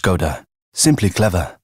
Skoda. Simply clever.